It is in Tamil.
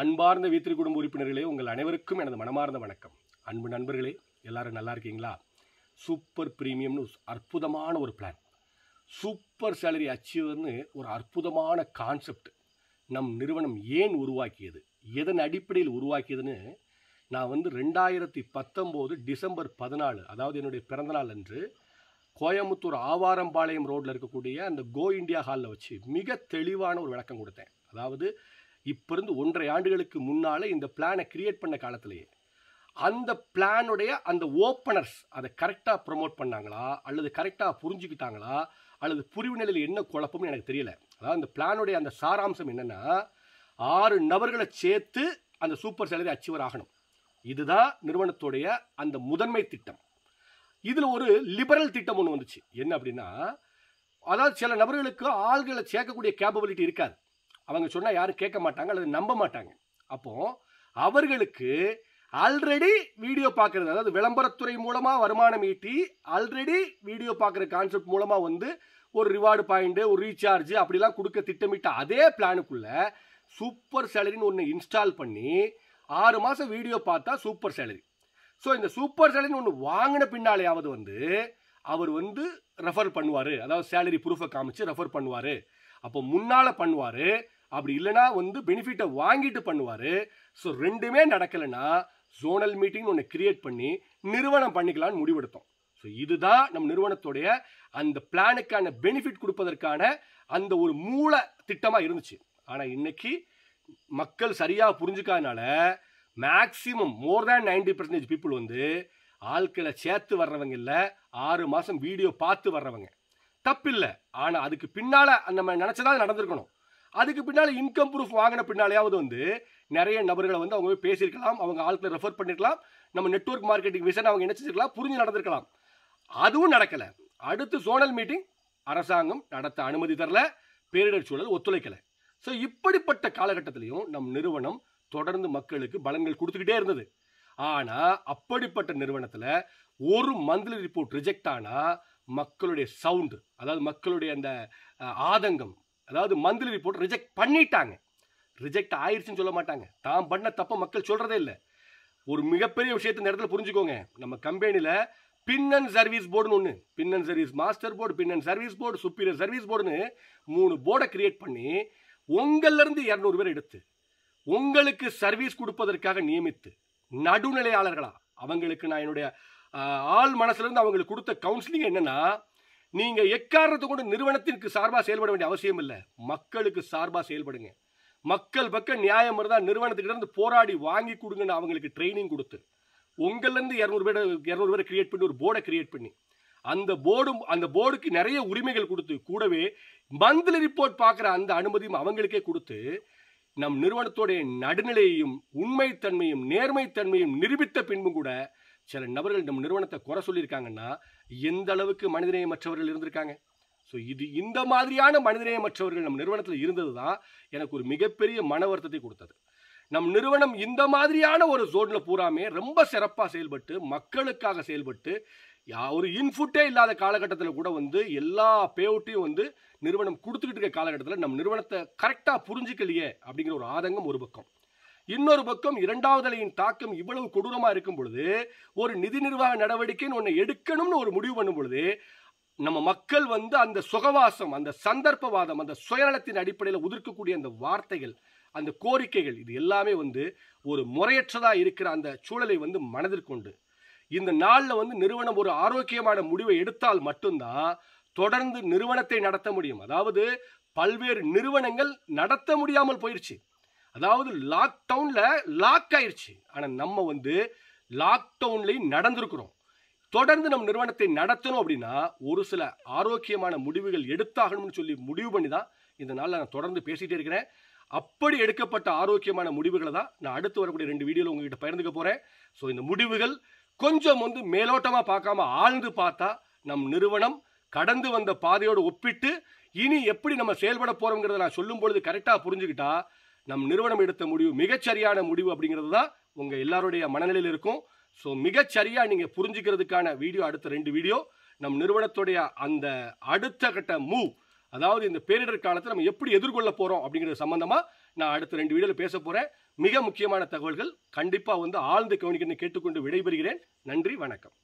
அன்பார்ந்த வீத்திரி குடும்ப உறுப்பினர்களே உங்கள் அனைவருக்கும் எனது மனமார்ந்த வணக்கம் அன்பு நண்பர்களே எல்லாரும் நல்லா இருக்கீங்களா சூப்பர் ப்ரீமியம்னு அற்புதமான ஒரு பிளான் சூப்பர் சேலரி அச்சீவர்னு ஒரு அற்புதமான கான்செப்ட் நம் நிறுவனம் ஏன் உருவாக்கியது எதன் அடிப்படையில் உருவாக்கியதுன்னு நான் வந்து ரெண்டாயிரத்தி பத்தொம்போது டிசம்பர் பதினாலு அதாவது என்னுடைய பிறந்தநாள் அன்று கோயம்புத்தூர் ஆவாரம்பாளையம் ரோட்டில் இருக்கக்கூடிய அந்த கோ இண்டியா ஹாலில் வச்சு மிக தெளிவான ஒரு விளக்கம் கொடுத்தேன் அதாவது இப்போ இருந்து ஒன்றரை ஆண்டுகளுக்கு முன்னால் இந்த பிளானை கிரியேட் பண்ண காலத்திலேயே அந்த பிளானுடைய அந்த ஓப்பனர்ஸ் அதை கரெக்டாக ப்ரொமோட் பண்ணாங்களா அல்லது கரெக்டாக புரிஞ்சுக்கிட்டாங்களா அல்லது புரிவு நிலையில் என்ன குழப்பம்னு எனக்கு தெரியல அதாவது அந்த பிளானுடைய அந்த சாராம்சம் என்னென்னா ஆறு நபர்களை சேர்த்து அந்த சூப்பர் சேலரி அச்சீவர் ஆகணும் இதுதான் நிறுவனத்துடைய அந்த முதன்மை திட்டம் இதில் ஒரு லிபரல் திட்டம் ஒன்று வந்துச்சு என்ன அப்படின்னா அதாவது சில நபர்களுக்கு ஆள்களை சேர்க்கக்கூடிய கேப்பபிலிட்டி இருக்காது அவங்க சொன்னால் யாரும் கேட்க மாட்டாங்க அல்லது நம்ப மாட்டாங்க அப்போது அவர்களுக்கு ஆல்ரெடி வீடியோ பார்க்குறது அதாவது விளம்பரத்துறை மூலமாக வருமானம் ஈட்டி ஆல்ரெடி வீடியோ பார்க்குற கான்செப்ட் மூலமாக வந்து ஒரு ரிவார்டு பாயிண்ட்டு ஒரு ரீசார்ஜ் அப்படிலாம் கொடுக்க திட்டமிட்ட அதே பிளானுக்குள்ளே சூப்பர் சேலரின்னு ஒன்று இன்ஸ்டால் பண்ணி ஆறு மாதம் வீடியோ பார்த்தா சூப்பர் சேலரி ஸோ இந்த சூப்பர் சேலரின்னு ஒன்று வாங்கின பின்னாலேயாவது வந்து அவர் வந்து ரெஃபர் பண்ணுவார் அதாவது சேலரி ப்ரூஃபை காமிச்சு ரெஃபர் பண்ணுவார் அப்போ முன்னால் பண்ணுவார் அப்படி இல்லைனா வந்து பெனிஃபிட்டை வாங்கிட்டு பண்ணுவார் ஸோ ரெண்டுமே நடக்கலைன்னா ஜோனல் மீட்டிங் ஒன்று கிரியேட் பண்ணி நிறுவனம் பண்ணிக்கலாம்னு முடிவெடுத்தோம் ஸோ இதுதான் நம் நிறுவனத்துடைய அந்த பிளானுக்கான பெனிஃபிட் கொடுப்பதற்கான அந்த ஒரு மூல திட்டமாக இருந்துச்சு ஆனால் இன்னைக்கு மக்கள் சரியாக புரிஞ்சுக்காதனால maximum more than ninety percentage people வந்து ஆட்களை சேர்த்து வர்றவங்க இல்லை ஆறு மாதம் வீடியோ பார்த்து வர்றவங்க தப்பில்லை ஆனால் அதுக்கு பின்னால் அந்த நம்ம நினச்சதான் நடந்திருக்கணும் அதுக்கு பின்னால் இன்கம் ப்ரூஃப் வாங்கின பின்னாலேயாவது வந்து நிறைய நபர்களை வந்து அவங்க பேசியிருக்கலாம் அவங்க ஆட்களை ரெஃபர் பண்ணிருக்கலாம் நம்ம நெட்ஒர்க் மார்க்கெட்டிங் விஷயம் அவங்க நினைச்சிருக்கலாம் புரிஞ்சு நடந்திருக்கலாம் அதுவும் நடக்கலை அடுத்து சோனல் மீட்டிங் அரசாங்கம் நடத்த அனுமதி தரல பேரிடர் சூழல் ஒத்துழைக்கலை ஸோ இப்படிப்பட்ட காலகட்டத்திலையும் நம் நிறுவனம் தொடர்ந்து மக்களுக்கு பலன்கள் கொடுத்துக்கிட்டே இருந்தது ஆனால் அப்படிப்பட்ட நிறுவனத்தில் ஒரு மந்த்லி ரிப்போர்ட் ரிஜெக்ட் ஆனால் மக்களுடைய சவுண்டு அதாவது மக்களுடைய அந்த ஆதங்கம் அதாவது மந்த்லி ரிப்போர்ட் ரிஜெக்ட் பண்ணிட்டாங்க ரிஜெக்ட் ஆயிடுச்சுன்னு சொல்ல மாட்டாங்க தான் பண்ண தப்ப மக்கள் சொல்கிறதே இல்லை ஒரு மிகப்பெரிய விஷயத்த இந்த இடத்துல புரிஞ்சுக்கோங்க நம்ம கம்பெனியில் பின் அண்ட் சர்வீஸ் போர்டுன்னு ஒன்று பின் அண்ட் சர்வீஸ் மாஸ்டர் போர்டு பின் and service board superior service போர்டுன்னு மூணு போர்டை கிரியேட் பண்ணி உங்கள்லேருந்து இரநூறு பேர் எடுத்து உங்களுக்கு சர்வீஸ் கொடுப்பதற்காக நியமித்து நடுநிலையாளர்களா அவங்களுக்கு நான் என்னுடைய ஆள் மனசுலேருந்து அவங்களுக்கு கொடுத்த கவுன்சிலிங் என்னென்னா நீங்க எக்காரணத்தை கொண்டு நிறுவனத்திற்கு சார்பாக செயல்பட வேண்டிய அவசியம் இல்லை மக்களுக்கு சார்பாக செயல்படுங்க மக்கள் பக்கம் நியாயம் இருந்தால் இருந்து போராடி வாங்கி கொடுங்கன்னு அவங்களுக்கு ட்ரைனிங் கொடுத்து உங்கள்லேருந்து இரநூறு பேர் இரநூறு பேரை கிரியேட் பண்ணி ஒரு போர்டை கிரியேட் பண்ணி அந்த போர்டும் அந்த போர்டுக்கு நிறைய உரிமைகள் கொடுத்து கூடவே மந்த்லி ரிப்போர்ட் பார்க்குற அந்த அனுமதியும் அவங்களுக்கே கொடுத்து நம் நிறுவனத்தோடைய நடுநிலையையும் உண்மைத்தன்மையும் நேர்மைத்தன்மையும் நிரூபித்த பின்பும் கூட சில நபர்கள் நம் நிறுவனத்தை குறை சொல்லியிருக்காங்கன்னா எந்த அளவுக்கு மனிதநேயமற்றவர்கள் இருந்திருக்காங்க ஸோ இது இந்த மாதிரியான மனிதநேயமற்றவர்கள் நம் நிறுவனத்தில் இருந்தது தான் எனக்கு ஒரு மிகப்பெரிய மன வருத்தத்தை கொடுத்தது நம் நிறுவனம் இந்த மாதிரியான ஒரு ஜோனில் பூராமே ரொம்ப சிறப்பாக செயல்பட்டு மக்களுக்காக செயல்பட்டு ஒரு இன்ஃபுட்டே இல்லாத காலகட்டத்தில் கூட வந்து எல்லா பேவுட்டையும் வந்து நிறுவனம் கொடுத்துக்கிட்டு இருக்க காலகட்டத்தில் நம் நிறுவனத்தை கரெக்டாக புரிஞ்சிக்கலையே அப்படிங்கிற ஒரு ஆதங்கம் ஒரு பக்கம் இன்னொரு பக்கம் இரண்டாவது அலையின் தாக்கம் இவ்வளவு கொடூரமா இருக்கும் பொழுது ஒரு நிதி நிர்வாக நடவடிக்கைன்னு ஒன்று எடுக்கணும்னு ஒரு முடிவு பண்ணும் பொழுது நம்ம மக்கள் வந்து அந்த சுகவாசம் அந்த சந்தர்ப்பவாதம் அந்த சுயநலத்தின் அடிப்படையில் உதிர்க்கக்கூடிய அந்த வார்த்தைகள் அந்த கோரிக்கைகள் இது எல்லாமே வந்து ஒரு முறையற்றதாக இருக்கிற அந்த சூழலை வந்து மனதிற்கொண்டு இந்த நாளில் வந்து நிறுவனம் ஒரு ஆரோக்கியமான முடிவை எடுத்தால் மட்டும்தான் தொடர்ந்து நிறுவனத்தை நடத்த முடியும் அதாவது பல்வேறு நிறுவனங்கள் நடத்த முடியாமல் போயிடுச்சு அதாவது லாக்டவுனில் லாக் ஆயிடுச்சு ஆனால் நம்ம வந்து லாக்டவுன்லேயும் நடந்திருக்கிறோம் தொடர்ந்து நம் நிறுவனத்தை நடத்தணும் அப்படின்னா ஒரு சில ஆரோக்கியமான முடிவுகள் எடுத்தாகணும்னு சொல்லி முடிவு பண்ணி தான் இந்த நாளில் நான் தொடர்ந்து பேசிகிட்டே இருக்கிறேன் அப்படி எடுக்கப்பட்ட ஆரோக்கியமான முடிவுகளை தான் நான் அடுத்து வரக்கூடிய ரெண்டு வீடியோவில் உங்ககிட்ட பகிர்ந்துக்க போகிறேன் ஸோ இந்த முடிவுகள் கொஞ்சம் வந்து மேலோட்டமாக பார்க்காம ஆழ்ந்து பார்த்தா நம் நிறுவனம் கடந்து வந்த பாதையோடு ஒப்பிட்டு இனி எப்படி நம்ம செயல்பட போகிறோங்கிறத நான் சொல்லும் பொழுது கரெக்டாக புரிஞ்சுக்கிட்டா நம் நிறுவனம் எடுத்த முடிவு மிகச்சரியான முடிவு அப்படிங்கிறது தான் உங்கள் எல்லாருடைய மனநிலையில் இருக்கும் ஸோ மிகச்சரியாக நீங்கள் புரிஞ்சுக்கிறதுக்கான வீடியோ அடுத்த ரெண்டு வீடியோ நம் நிறுவனத்துடைய அந்த அடுத்த கட்ட மூவ் அதாவது இந்த பேரிடர் காலத்தை நம்ம எப்படி எதிர்கொள்ள போகிறோம் அப்படிங்கிறது சம்பந்தமா நான் அடுத்த ரெண்டு வீடியோவில் பேச போகிறேன் மிக முக்கியமான தகவல்கள் கண்டிப்பாக வந்து ஆழ்ந்து கவனிக்கணும்னு கேட்டுக்கொண்டு விடைபெறுகிறேன் நன்றி வணக்கம்